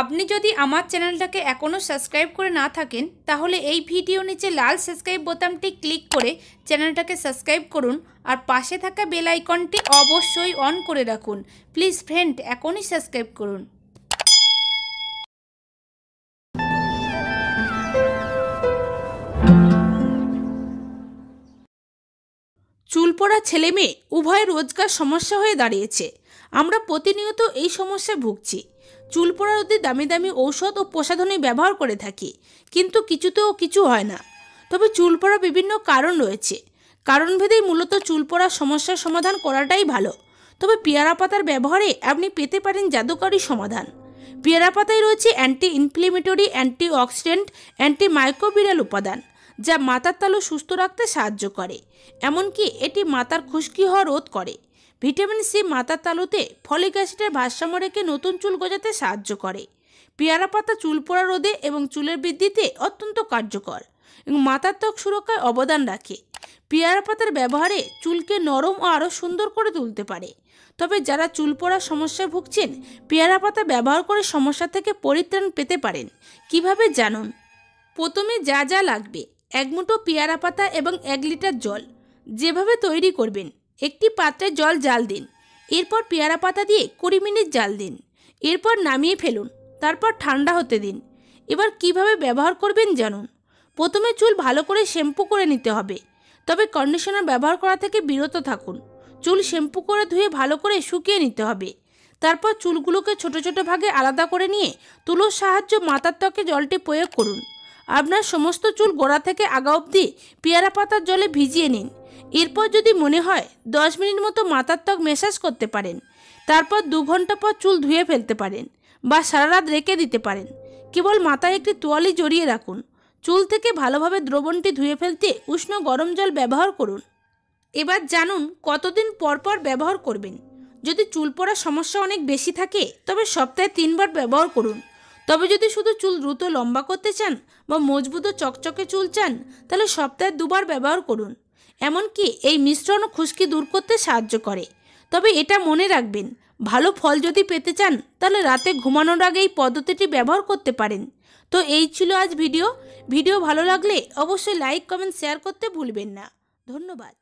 আপনি যদি আমার চ্যানেলটাকে এখনও সাবস্ক্রাইব করে না থাকেন তাহলে এই ভিডিও নিচে লাল সাবস্ক্রাইব বোতামটি ক্লিক করে চ্যানেলটাকে সাবস্ক্রাইব করুন আর পাশে থাকা বেল আইকনটি অবশ্যই অন করে রাখুন প্লিজ ফ্রেন্ড এখনই সাবস্ক্রাইব করুন চুল পড়া ছেলে মেয়ে উভয় রোজগার সমস্যা হয়ে দাঁড়িয়েছে আমরা প্রতিনিয়ত এই সমস্যায় ভুগছি চুল পড়ার অতি দামি দামি ঔষধ ও প্রসাধনী ব্যবহার করে থাকি কিন্তু কিছুতেও কিছু হয় না তবে চুল পড়া বিভিন্ন কারণ রয়েছে কারণভেদেই মূলত চুল পড়ার সমস্যার সমাধান করাটাই ভালো তবে পেয়ারা পাতার ব্যবহারে আপনি পেতে পারেন জাদুকারী সমাধান পেয়ারা পাতায় রয়েছে anti inflammatory anti oxidant anti microbial উপাদান যা মাথার তালু সুস্থ রাখতে সাহায্য করে এমনকি এটি মাথার খুশকি হওয়া রোধ করে ভিটামিন সি মাথার তালুতে ফলিক অ্যাসিডের ভারসাম্য রেখে নতুন চুল গজাতে সাহায্য করে পেয়ারা পাতা চুল পোড়া রোদে এবং চুলের বৃদ্ধিতে অত্যন্ত কার্যকর এবং মাথার ত্বক সুরক্ষায় অবদান রাখে পেয়ারা পাতার ব্যবহারে চুলকে নরম ও আরও সুন্দর করে তুলতে পারে তবে যারা চুল পড়ার সমস্যায় ভুগছেন পেয়ারা পাতা ব্যবহার করে সমস্যা থেকে পরিত্রাণ পেতে পারেন কিভাবে জানুন প্রথমে যা যা লাগবে এক মুঠো পেয়ারা পাতা এবং এক লিটার জল যেভাবে তৈরি করবেন একটি পাত্রে জল জাল দিন এরপর পেয়ারা পাতা দিয়ে কুড়ি মিনিট জাল দিন এরপর নামিয়ে ফেলুন তারপর ঠান্ডা হতে দিন এবার কিভাবে ব্যবহার করবেন জানুন প্রথমে চুল ভালো করে শ্যাম্পু করে নিতে হবে তবে কন্ডিশনার ব্যবহার করা থেকে বিরত থাকুন চুল শ্যাম্পু করে ধুয়ে ভালো করে শুকিয়ে নিতে হবে তারপর চুলগুলোকে ছোট ছোট ভাগে আলাদা করে নিয়ে তুলোর সাহায্য মাথার ত্বকে জলটি প্রয়োগ করুন আপনার সমস্ত চুল গোড়া থেকে আগা অবধি পেয়ারা পাতার জলে ভিজিয়ে নিন এরপর যদি মনে হয় দশ মিনিট মতো মাথার ত্বক মেসাজ করতে পারেন তারপর দু ঘন্টা পর চুল ধুয়ে ফেলতে পারেন বা সারা রাত রেখে দিতে পারেন কেবল মাথায় একটি তোয়ালি জড়িয়ে রাখুন চুল থেকে ভালোভাবে দ্রবণটি ধুয়ে ফেলতে উষ্ণ গরম জল ব্যবহার করুন এবার জানুন কতদিন পরপর ব্যবহার করবেন যদি চুল পড়ার সমস্যা অনেক বেশি থাকে তবে সপ্তাহে তিনবার ব্যবহার করুন তবে যদি শুধু চুল দ্রুত লম্বা করতে চান বা মজবুত চকচকে চুল চান তাহলে সপ্তাহে দুবার ব্যবহার করুন এমনকি এই মিশ্রণ খুশকি দূর করতে সাহায্য করে তবে এটা মনে রাখবেন ভালো ফল যদি পেতে চান তাহলে রাতে ঘুমানোর আগে এই পদ্ধতিটি ব্যবহার করতে পারেন তো এই ছিল আজ ভিডিও ভিডিও ভালো লাগলে অবশ্যই লাইক কমেন্ট শেয়ার করতে ভুলবেন না ধন্যবাদ